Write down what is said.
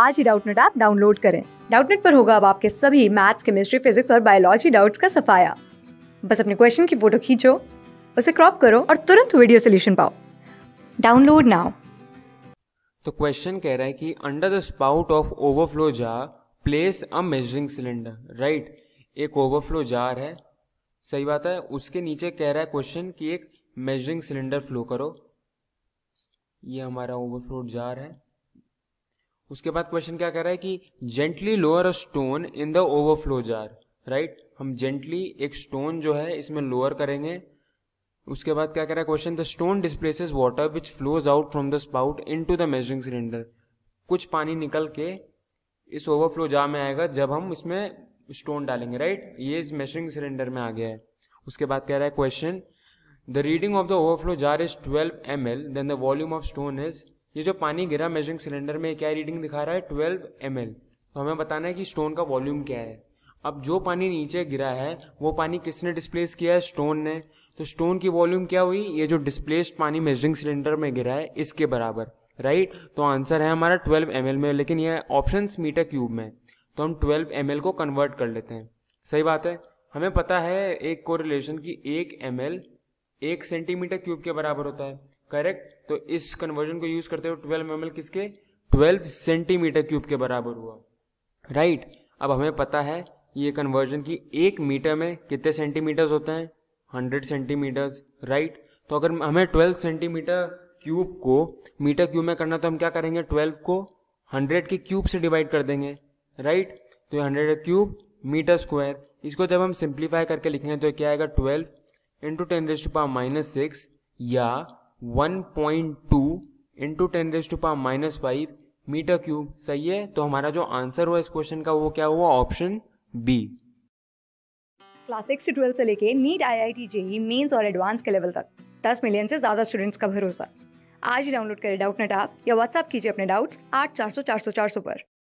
आज ही Doubtnut app download करें डाउटनेट पर होगा अब आपके सभी मैथ्स केमिस्ट्री फिजिक्स और बायोलॉजी डाउट्स का सफाया बस अपने क्वेश्चन की फोटो खींचो उसे क्रॉप करो और तुरंत वीडियो सोल्यूशन पाओ डाउनलोड नाउ तो क्वेश्चन कह रहा है कि under the spout of overflow jar place a measuring cylinder right एक ओवरफ्लो जार है सही बात है उसके नीचे कह रहा है क्वेश्चन कि एक मेजरिंग सिलेंडर फ्लो करो ये हमारा ओवरफ्लो जार है उसके बाद क्वेश्चन क्या कर रहा है कि gently lower a stone in the overflow jar right हम जेंटली एक स्टोन जो है इसमें लोअर करेंगे उसके बाद क्या कर रहा है question the stone displaces water which flows out from the spout into the measuring cylinder कुछ पानी निकल के इस ओवरफ्लो जार में आएगा जब हम इसमें स्टोन डालेंगे राइट ये इस मेजरिंग सिलेंडर में आ गया है उसके बाद कह रहा है question the reading of the overflow jar is twelve M L then the volume of stone is ये जो पानी गिरा मेजरिंग सिलेंडर में क्या रीडिंग दिखा रहा है ट्वेल्व एम तो हमें बताना है कि स्टोन का वॉल्यूम क्या है अब जो पानी नीचे गिरा है वो पानी किसने डिस्प्लेस किया है स्टोन ने तो स्टोन की वॉल्यूम क्या हुई ये जो डिस्प्लेस्ड पानी मेजरिंग सिलेंडर में गिरा है इसके बराबर राइट तो आंसर है हमारा 12 एम में लेकिन यह ऑप्शन मीटर क्यूब में तो हम 12 एम को कन्वर्ट कर लेते हैं सही बात है हमें पता है एक कोरिलेशन की एक एम एक सेंटीमीटर क्यूब के बराबर होता है करेक्ट तो इस कन्वर्जन को यूज करते हुए ट्वेल्व एम किसके ट्वेल्व सेंटीमीटर क्यूब के बराबर हुआ राइट right. अब हमें पता है ये कन्वर्जन की एक मीटर में कितने सेंटीमीटर्स होते हैं हंड्रेड सेंटीमीटर्स राइट तो अगर हमें ट्वेल्व सेंटीमीटर क्यूब को मीटर क्यूब में करना तो हम क्या करेंगे ट्वेल्व को हंड्रेड के क्यूब से डिवाइड कर देंगे राइट right? तो हंड्रेड क्यूब मीटर स्क्वायर इसको जब हम सिंप्लीफाई करके लिखेंगे तो क्या आएगा twelve into ten raised to power minus six या 1.2 point two into ten raised to power minus five metre cube सही है तो हमारा जो आंसर हुआ इस क्वेश्चन का वो क्या हुआ ऑप्शन बी क्लास सिक्स से ट्वेल्थ से लेके NEET I I T JEE Mains और एडवांस के लेवल तक दस मिलियन से ज़्यादा स्टूडेंट्स का भरोसा आज ही डाउनलोड करें डाउट नेट आप या व्हाट्सएप कीजिए अपने डाउट्स आठ चार सौ चार सौ चार सौ पर